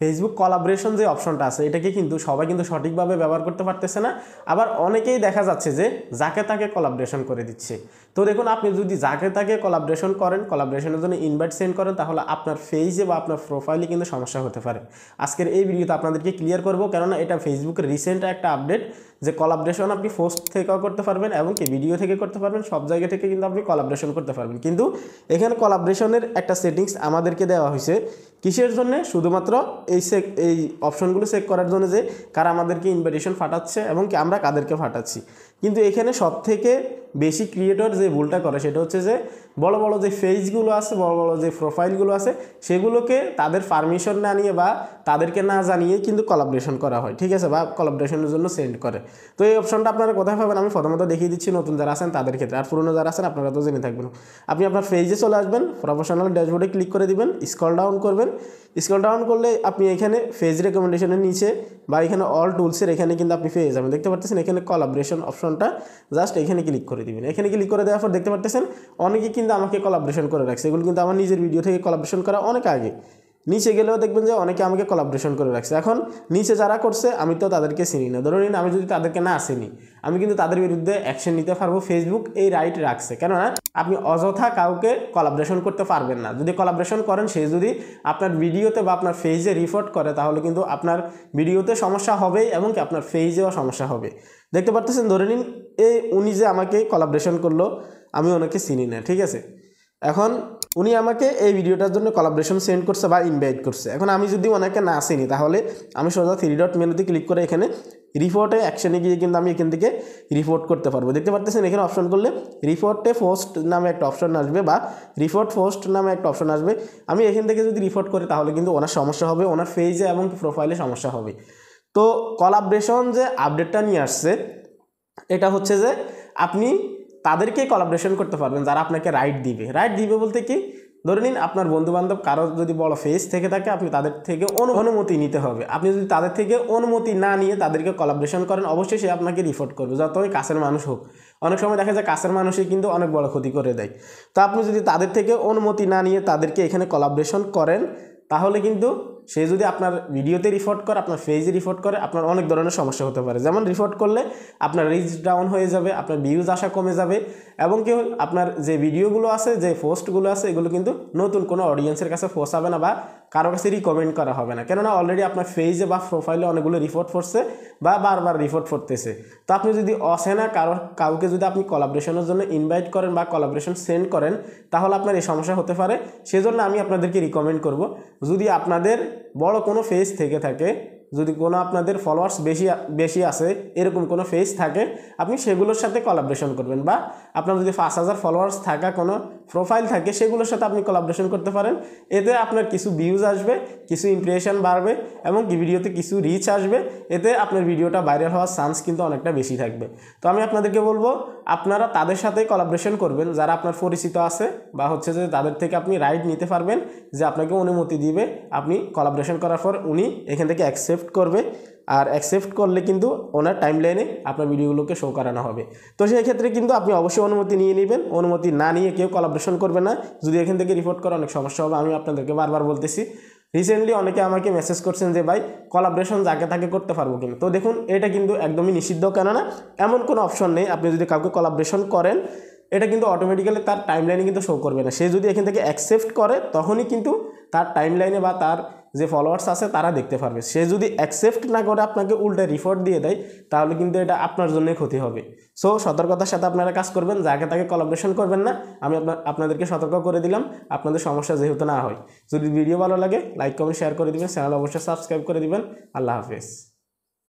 Facebook collaboration যে অপশনটা আছে এটাকে কিন্তু সবাই কিন্তু সঠিকভাবে ব্যবহার করতে পারতেছে না আবার অনেকেই দেখা যাচ্ছে যে যাকে তাকে কলাবরেশন করে দিচ্ছে তো দেখুন আপনি যদি যাকে তাকে কলাবরেশন করেন কলাবরেশনের জন্য ইনভাইট সেন্ড করেন তাহলে আপনার ফেজে বা আপনার প্রোফাইলে কিন্তু সমস্যা হতে পারে আজকের এই ভিডিওতে আপনাদেরকে ক্লিয়ার করবো কেননা এটা ফেসবুকের রিসেন্ট একটা আপডেট যে কলাবরেশন আপনি পোস্ট থেকেও করতে পারবেন এবং কি ভিডিও থেকে করতে পারবেন সব জায়গা থেকে কিন্তু আপনি কলাবরেশন করতে পারবেন কিন্তু এখানে কলাবরেশনের একটা সেটিংস আমাদেরকে দেওয়া হয়েছে কিসের জন্য শুধুমাত্র এই সেক এই অপশনগুলো চেক করার জন্য যে কারা আমাদেরকে ইনভাইটেশন ফাটাচ্ছে এবং আমরা কাদেরকে ফাটাচ্ছি কিন্তু এখানে সব থেকে বেশি ক্রিয়েটর যে ভুলটা করে সেটা হচ্ছে যে বড় বড় যে ফেজগুলো আছে বড় বড় যে প্রোফাইলগুলো আছে সেগুলোকে তাদের পারমিশন না নিয়ে বা তাদেরকে না জানিয়ে কিন্তু কলাবরেশন করা হয় ঠিক আছে বা কলাবরেশনের জন্য সেন্ড করে তো এই অপশনটা আপনারা কোথায় পাবেন আমি প্রথমত দেখিয়ে দিচ্ছি নতুন যারা আছেন তাদের ক্ষেত্রে আর পুরনো যারা আছেন আপনারা তো জেনে থাকবেন আপনি আপনার ফেজে চলে আসবেন প্রফেশনাল ড্যাশবোর্ডে ক্লিক করে দিবেন স্কল ডাউন করবেন স্কল ডাউন করলে আপনি এখানে ফেজ রেকমেন্ডেশনের নিচে বা এখানে অল টুলসের এখানে কিন্তু আপনি পেয়ে যাবেন দেখতে পাচ্ছেন এখানে কলাবরেশন অপশনটা জাস্ট এখানে ক্লিক করে দিবেন এখানে ক্লিক করে দেওয়ার পর দেখতে পাচ্ছেন অনেকে কিন্তু কিন্তু আমাকে কলাবরেশন করে রাখছে এগুলো কিন্তু আমার নিজের ভিডিও থেকে কলাবরেশন করা অনেক আগে নিচে গেলেও দেখবেন যে অনেকে আমাকে কলাবরেশন করে রাখছে এখন নিচে যারা করছে আমি তো তাদেরকে চিনি না ধরুন আমি যদি তাদেরকে না চিনি আমি কিন্তু তাদের বিরুদ্ধে অ্যাকশন নিতে পারবো ফেসবুক এই রাইট রাখছে কেননা আপনি অযথা কাউকে কলাবরেশন করতে পারবেন না যদি কলাবরেশন করেন সে যদি আপনার ভিডিওতে বা আপনার ফেজে রিপোর্ট করে তাহলে কিন্তু আপনার ভিডিওতে সমস্যা হবেই এবং কি আপনার ফেজেও সমস্যা হবে দেখতে পারতেছেন ধরে নিন এ উনি যে আমাকে কলাবরেশন করলো আমি ওনাকে চিনি না ঠিক আছে এখন উনি আমাকে এই ভিডিওটার জন্য কলাবরেশন সেন্ড করছে বা ইনভাইট করছে এখন আমি যদি ওনাকে না চিনি তাহলে আমি সোজা থ্রি ডট মেনুতে ক্লিক করে এখানে রিপোর্টে অ্যাকশনে গিয়ে কিন্তু আমি এখান থেকে রিপোর্ট করতে পারবো দেখতে পারতেছেন এখানে অপশন করলে রিপোর্টে পোস্ট নামে একটা অপশন আসবে বা রিপোর্ট পোস্ট নামে একটা অপশন আসবে আমি এখান থেকে যদি রিপোর্ট করি তাহলে কিন্তু ওনার সমস্যা হবে ওনার ফেজে এবং প্রোফাইলে সমস্যা হবে তো কলাবরেশন যে আপডেটটা নিয়ে আসছে এটা হচ্ছে যে আপনি তাদেরকে কলাবরেশন করতে পারবেন যারা আপনাকে রাইট দিবে রাইট দিবে বলতে কি ধরে নিন আপনার বন্ধুবান্ধব কারো যদি বড় ফেস থেকে থাকে আপনি তাদের থেকে অনুমতি নিতে হবে আপনি যদি তাদের থেকে অনুমতি না নিয়ে তাদেরকে কলাবরেশন করেন অবশ্যই সে আপনাকে রিপোর্ট করবে যতই কাছের মানুষ হোক অনেক সময় দেখা যায় কাছের মানুষই কিন্তু অনেক বড় ক্ষতি করে দেয় তো আপনি যদি তাদের থেকে অনুমতি না নিয়ে তাদেরকে এখানে কলাবরেশন করেন তাহলে কিন্তু সে যদি আপনার ভিডিওতে রিপোর্ট করে আপনার ফেজে রিপোর্ট করে আপনার অনেক ধরনের সমস্যা হতে পারে যেমন রিপোর্ট করলে আপনার রিচ ডাউন হয়ে যাবে আপনার ভিউজ আসা কমে যাবে এবং কেউ আপনার যে ভিডিওগুলো আছে যে পোস্টগুলো আছে এগুলো কিন্তু নতুন কোনো অডিয়েন্সের কাছে ফোসাবে না বা কারো কাছে রিকমেন্ড করা হবে না কেননা অলরেডি আপনার ফেজে বা প্রোফাইলে অনেকগুলো রিপোর্ট পড়ছে বা বারবার রিপোর্ট পড়তেছে তো আপনি যদি অসেনা কারো কাউকে যদি আপনি কলাবরেশনের জন্য ইনভাইট করেন বা কলাবরেশন সেন্ড করেন তাহলে আপনার এই সমস্যা হতে পারে সেজন্য আমি আপনাদেরকে রিকমেন্ড করব যদি আপনাদের বড় কোনো ফেজ থেকে থাকে যদি কোনো আপনাদের ফলোয়ার্স বেশি বেশি আছে এরকম কোনো ফেজ থাকে আপনি সেগুলোর সাথে কলাবরেশন করবেন বা আপনার যদি পাঁচ হাজার ফলোয়ার্স থাকা কোনো প্রোফাইল থাকে সেগুলোর সাথে আপনি কোলাবরেশন করতে পারেন এতে আপনার কিছু ভিউজ আসবে কিছু ইমপ্রেশন বাড়বে এবং ভিডিওতে কিছু রিচ আসবে এতে আপনার ভিডিওটা ভাইরাল হওয়ার চান্স কিন্তু অনেকটা বেশি থাকবে তো আমি আপনাদেরকে বলবো আপনারা তাদের সাথেই কোলাবরেশন করবেন যারা আপনার পরিচিত আছে বা হচ্ছে যে তাদের থেকে আপনি রাইড নিতে পারবেন যে আপনাকে অনুমতি দিবে আপনি কোলাবরেশন করার পর উনি এখান থেকে অ্যাকসেপ্ট করবে আর অ্যাকসেপ্ট করলে কিন্তু ওনার টাইম লাইনে আপনার ভিডিওগুলোকে শো করানো হবে তো সেই ক্ষেত্রে কিন্তু আপনি অবশ্যই অনুমতি নিয়ে নেবেন অনুমতি না নিয়ে কেউ কলাবরেশন করবে না যদি এখান থেকে রিপোর্ট করে অনেক সমস্যা হবে আমি আপনাদেরকে বারবার বলতেছি রিসেন্টলি অনেকে আমাকে মেসেজ করছেন যে ভাই কলাবরেশন যাকে তাকে করতে পারবো কিন্তু তো দেখুন এটা কিন্তু একদমই নিষিদ্ধ কেননা এমন কোনো অপশন নেই আপনি যদি কাউকে কলাবরেশন করেন এটা কিন্তু অটোমেটিক্যালি তার টাইমলাইনে কিন্তু শো করবে না সে যদি এখান থেকে অ্যাকসেপ্ট করে তখনই কিন্তু তার টাইমলাইনে বা তার যে ফলোয়ার্স আছে তারা দেখতে পারবে সে যদি অ্যাকসেপ্ট না করে আপনাকে উল্টে রিপোর্ট দিয়ে দেয় তাহলে কিন্তু এটা আপনার জন্যই ক্ষতি হবে সো সতর্কতার সাথে আপনারা কাজ করবেন যাকে তাকে কলাবরেশন করবেন না আমি আপনাদেরকে সতর্ক করে দিলাম আপনাদের সমস্যা যেহেতু না হয় যদি ভিডিও ভালো লাগে লাইক কমেন্ট শেয়ার করে দিবেন চ্যানেল অবশ্যই সাবস্ক্রাইব করে দিবেন আল্লাহ হাফেজ